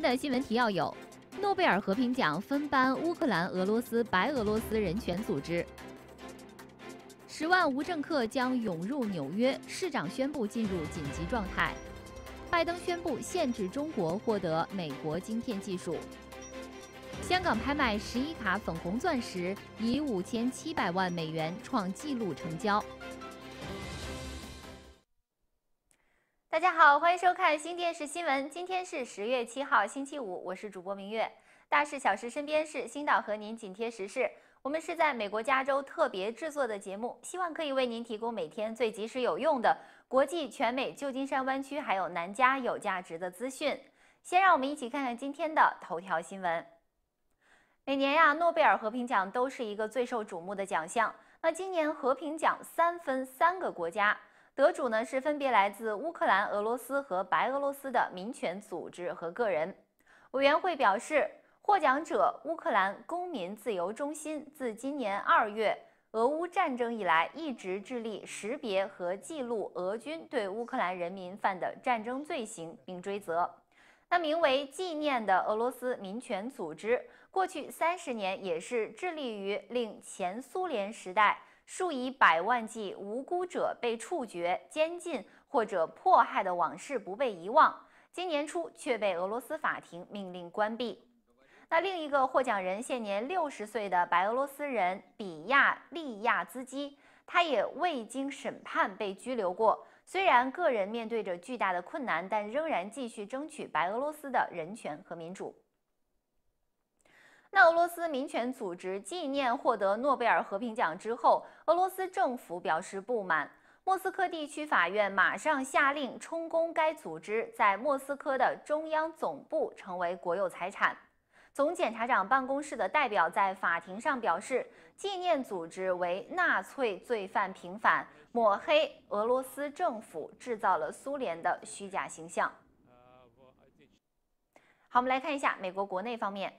的新闻提要有：诺贝尔和平奖分颁乌克兰、俄罗斯、白俄罗斯人权组织；十万无政客将涌入纽约，市长宣布进入紧急状态；拜登宣布限制中国获得美国晶片技术；香港拍卖十一卡粉红钻石，以五千七百万美元创纪录成交。大家好，欢迎收看新电视新闻。今天是十月七号，星期五，我是主播明月。大事小事身边事，星岛和您紧贴时事。我们是在美国加州特别制作的节目，希望可以为您提供每天最及时有用的国际、全美、旧金山湾区还有南加有价值的资讯。先让我们一起看看今天的头条新闻。每年呀，诺贝尔和平奖都是一个最受瞩目的奖项。那今年和平奖三分三个国家。得主呢是分别来自乌克兰、俄罗斯和白俄罗斯的民权组织和个人。委员会表示，获奖者乌克兰公民自由中心自今年二月俄乌战争以来，一直致力识别和记录俄军对乌克兰人民犯的战争罪行并追责。那名为纪念的俄罗斯民权组织，过去三十年也是致力于令前苏联时代。数以百万计无辜者被处决、监禁或者迫害的往事不被遗忘，今年初却被俄罗斯法庭命令关闭。那另一个获奖人现年六十岁的白俄罗斯人比亚利亚兹基，他也未经审判被拘留过。虽然个人面对着巨大的困难，但仍然继续争取白俄罗斯的人权和民主。那俄罗斯民权组织纪念获得诺贝尔和平奖之后，俄罗斯政府表示不满，莫斯科地区法院马上下令充公该组织在莫斯科的中央总部，成为国有财产。总检察长办公室的代表在法庭上表示，纪念组织为纳粹罪犯平反，抹黑俄罗斯政府，制造了苏联的虚假形象。好，我们来看一下美国国内方面。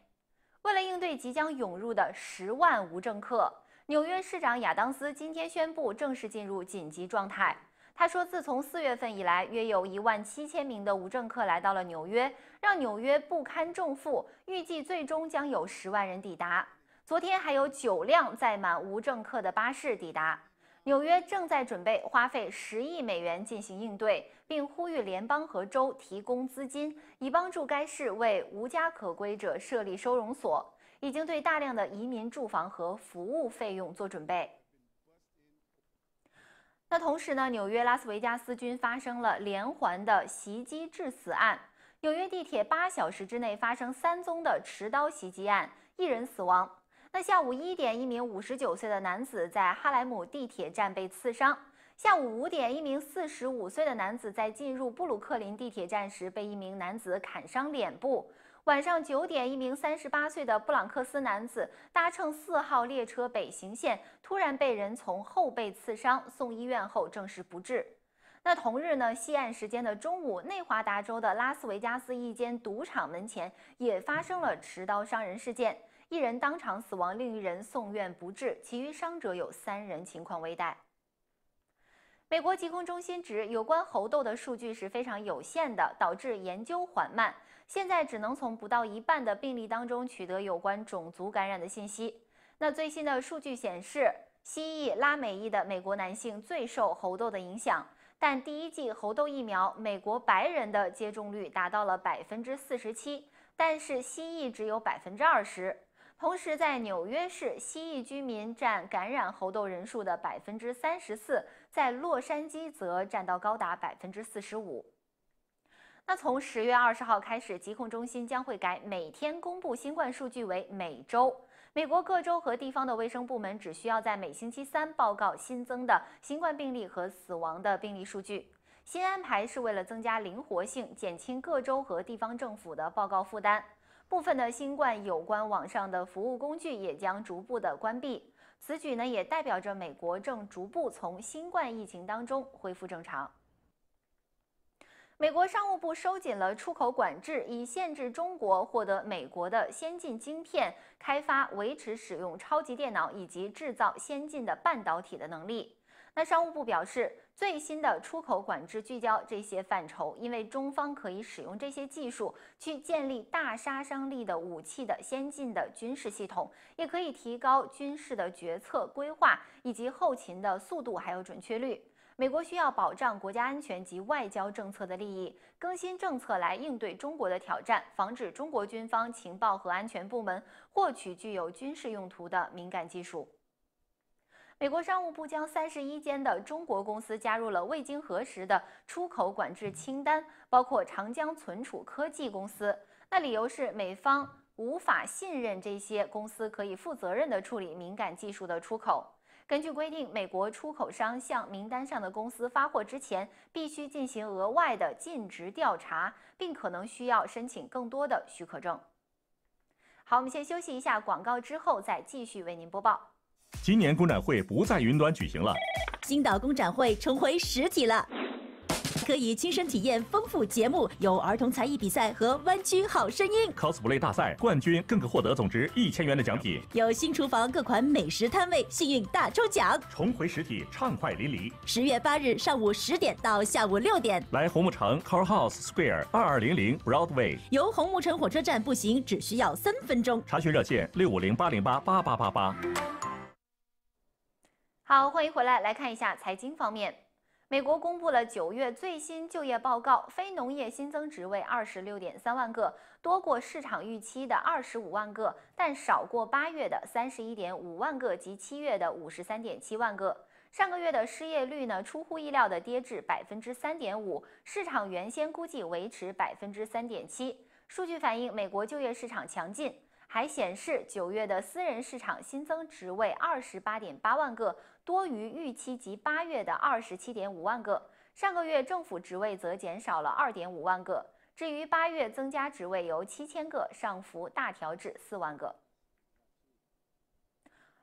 为了应对即将涌入的十万无证客，纽约市长亚当斯今天宣布正式进入紧急状态。他说，自从四月份以来，约有一万七千名的无证客来到了纽约，让纽约不堪重负。预计最终将有十万人抵达。昨天还有九辆载满无证客的巴士抵达。纽约正在准备花费十亿美元进行应对，并呼吁联邦和州提供资金，以帮助该市为无家可归者设立收容所。已经对大量的移民住房和服务费用做准备。那同时呢，纽约、拉斯维加斯均发生了连环的袭击致死案。纽约地铁八小时之内发生三宗的持刀袭击案，一人死亡。那下午一点，一名五十九岁的男子在哈莱姆地铁站被刺伤。下午五点，一名四十五岁的男子在进入布鲁克林地铁站时被一名男子砍伤脸部。晚上九点，一名三十八岁的布朗克斯男子搭乘四号列车北行线，突然被人从后背刺伤，送医院后证实不治。那同日呢，西岸时间的中午，内华达州的拉斯维加斯一间赌场门前也发生了持刀伤人事件。一人当场死亡，另一人送院不治，其余伤者有三人情况危殆。美国疾控中心指，有关猴痘的数据是非常有限的，导致研究缓慢。现在只能从不到一半的病例当中取得有关种族感染的信息。那最新的数据显示，西裔、拉美裔的美国男性最受猴痘的影响。但第一剂猴痘疫苗，美国白人的接种率达到了百分之四十七，但是西裔只有百分之二十。同时，在纽约市，西裔居民占感染猴痘人数的百分之三十四，在洛杉矶则占到高达百分之四十五。那从十月二十号开始，疾控中心将会改每天公布新冠数据为每周。美国各州和地方的卫生部门只需要在每星期三报告新增的新冠病例和死亡的病例数据。新安排是为了增加灵活性，减轻各州和地方政府的报告负担。部分的新冠有关网上的服务工具也将逐步的关闭。此举呢，也代表着美国正逐步从新冠疫情当中恢复正常。美国商务部收紧了出口管制，以限制中国获得美国的先进晶片开发、维持使用超级电脑以及制造先进的半导体的能力。商务部表示，最新的出口管制聚焦这些范畴，因为中方可以使用这些技术去建立大杀伤力的武器的先进的军事系统，也可以提高军事的决策规划以及后勤的速度还有准确率。美国需要保障国家安全及外交政策的利益，更新政策来应对中国的挑战，防止中国军方、情报和安全部门获取具有军事用途的敏感技术。美国商务部将三十一间的中国公司加入了未经核实的出口管制清单，包括长江存储科技公司。那理由是美方无法信任这些公司可以负责任地处理敏感技术的出口。根据规定，美国出口商向名单上的公司发货之前，必须进行额外的尽职调查，并可能需要申请更多的许可证。好，我们先休息一下，广告之后再继续为您播报。今年公展会不在云端举行了，星岛公展会重回实体了，可以亲身体验丰富节目，有儿童才艺比赛和湾区好声音 cosplay 大赛冠军更可获得总值一千元的奖品，有新厨房各款美食摊位幸运大抽奖，重回实体畅快淋漓。十月八日上午十点到下午六点，来红木城 c a r House Square 二二零零 Broadway，由红木城火车站步行只需要三分钟。查询热线六五零八零八八八八八。好，欢迎回来，来看一下财经方面。美国公布了九月最新就业报告，非农业新增职位二十六点三万个，多过市场预期的二十五万个，但少过八月的三十一点五万个及七月的五十三点七万个。上个月的失业率呢，出乎意料的跌至百分之三点五，市场原先估计维持百分之三点七。数据反映美国就业市场强劲。还显示，九月的私人市场新增职位二十八点八万个，多于预期及八月的二十七点五万个。上个月政府职位则减少了二点五万个。至于八月增加职位由七千个上浮大调至四万个。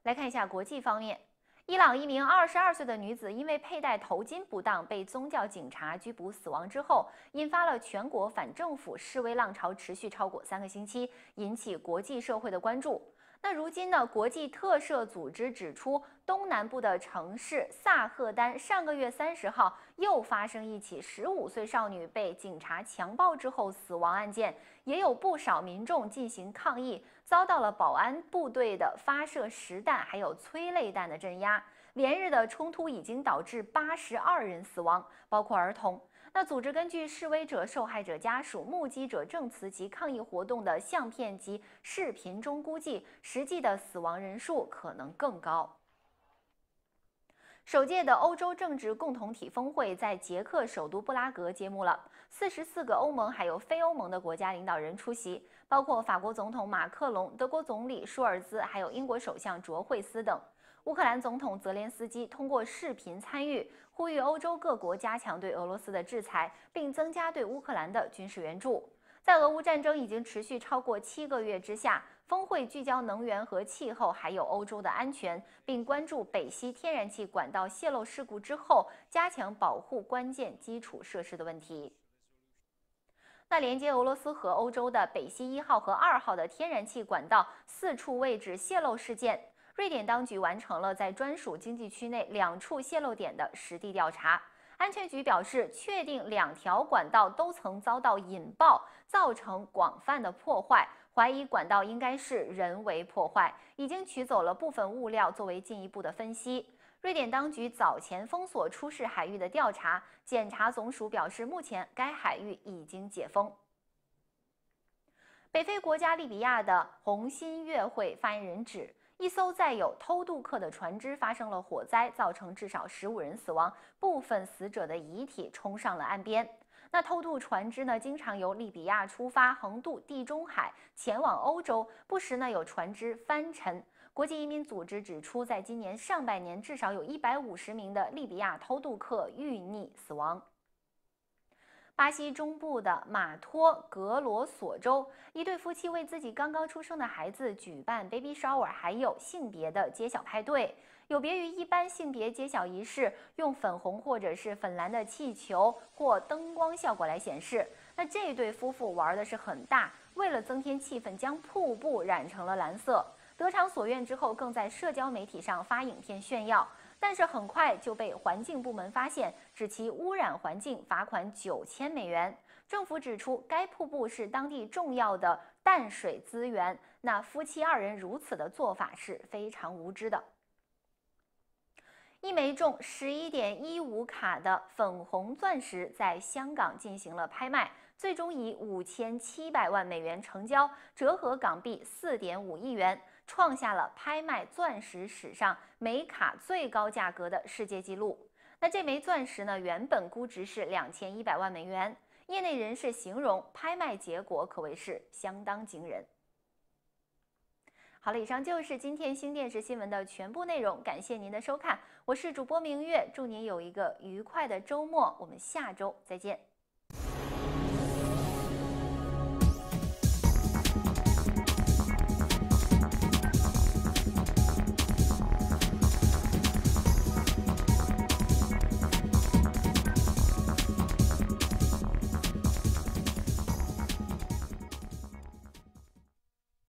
来看一下国际方面。伊朗一名二十二岁的女子因为佩戴头巾不当被宗教警察拘捕，死亡之后，引发了全国反政府示威浪潮，持续超过三个星期，引起国际社会的关注。那如今呢？国际特赦组织指出，东南部的城市萨赫丹上个月三十号又发生一起十五岁少女被警察强暴之后死亡案件，也有不少民众进行抗议，遭到了保安部队的发射实弹还有催泪弹的镇压。连日的冲突已经导致八十二人死亡，包括儿童。那组织根据示威者、受害者家属、目击者证词及抗议活动的相片及视频中估计，实际的死亡人数可能更高。首届的欧洲政治共同体峰会在捷克首都布拉格揭幕了，四十四个欧盟还有非欧盟的国家领导人出席，包括法国总统马克龙、德国总理舒尔兹，还有英国首相卓惠斯等。乌克兰总统泽连斯基通过视频参与，呼吁欧洲各国加强对俄罗斯的制裁，并增加对乌克兰的军事援助。在俄乌战争已经持续超过七个月之下，峰会聚焦能源和气候，还有欧洲的安全，并关注北溪天然气管道泄漏事故之后加强保护关键基础设施的问题。那连接俄罗斯和欧洲的北溪一号和二号的天然气管道四处位置泄漏事件。瑞典当局完成了在专属经济区内两处泄漏点的实地调查。安全局表示，确定两条管道都曾遭到引爆，造成广泛的破坏，怀疑管道应该是人为破坏。已经取走了部分物料作为进一步的分析。瑞典当局早前封锁出事海域的调查，检查总署表示，目前该海域已经解封。北非国家利比亚的红新月会发言人指。一艘载有偷渡客的船只发生了火灾，造成至少十五人死亡，部分死者的遗体冲上了岸边。那偷渡船只呢，经常由利比亚出发，横渡地中海前往欧洲，不时呢有船只翻沉。国际移民组织指出，在今年上半年，至少有一百五十名的利比亚偷渡客遇溺死亡。巴西中部的马托格罗索州，一对夫妻为自己刚刚出生的孩子举办 baby shower，还有性别的揭晓派对。有别于一般性别揭晓仪式，用粉红或者是粉蓝的气球或灯光效果来显示。那这对夫妇玩的是很大，为了增添气氛，将瀑布染成了蓝色。得偿所愿之后，更在社交媒体上发影片炫耀。但是很快就被环境部门发现，指其污染环境，罚款九千美元。政府指出，该瀑布是当地重要的淡水资源。那夫妻二人如此的做法是非常无知的。一枚重十一点一五卡的粉红钻石在香港进行了拍卖，最终以五千七百万美元成交，折合港币四点五亿元。创下了拍卖钻石史上每卡最高价格的世界纪录。那这枚钻石呢，原本估值是两千一百万美元。业内人士形容拍卖结果可谓是相当惊人。好了，以上就是今天新电视新闻的全部内容，感谢您的收看，我是主播明月，祝您有一个愉快的周末，我们下周再见。